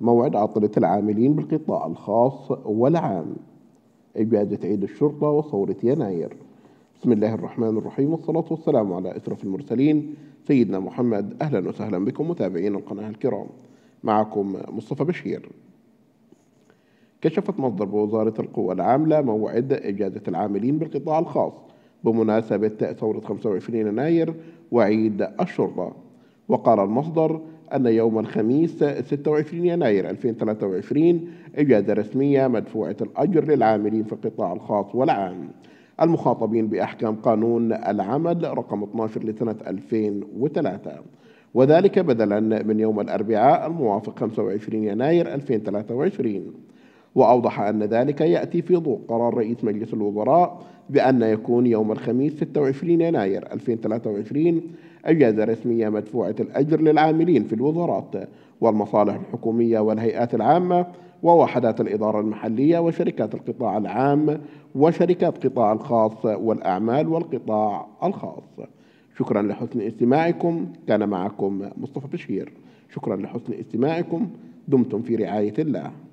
موعد عطلة العاملين بالقطاع الخاص والعام إجازة عيد الشرطة وثورة يناير بسم الله الرحمن الرحيم والصلاة والسلام على أشرف المرسلين سيدنا محمد أهلا وسهلا بكم متابعين القناة الكرام معكم مصطفى بشير كشفت مصدر بوزارة القوى العاملة موعد إجازة العاملين بالقطاع الخاص بمناسبة ثورة 25 يناير وعيد الشرطة وقال المصدر أن يوم الخميس 26 يناير 2023 إجازة رسمية مدفوعة الأجر للعاملين في القطاع الخاص والعام المخاطبين بأحكام قانون العمل رقم 12 لسنة 2003 وذلك بدلا من يوم الأربعاء الموافق 25 يناير 2023 وأوضح أن ذلك يأتي في ضوء قرار رئيس مجلس الوزراء بأن يكون يوم الخميس 26 يناير 2023 أجازة رسمية مدفوعة الأجر للعاملين في الوزارات والمصالح الحكومية والهيئات العامة ووحدات الإدارة المحلية وشركات القطاع العام وشركات قطاع الخاص والأعمال والقطاع الخاص شكرا لحسن استماعكم كان معكم مصطفى بشير شكرا لحسن استماعكم دمتم في رعاية الله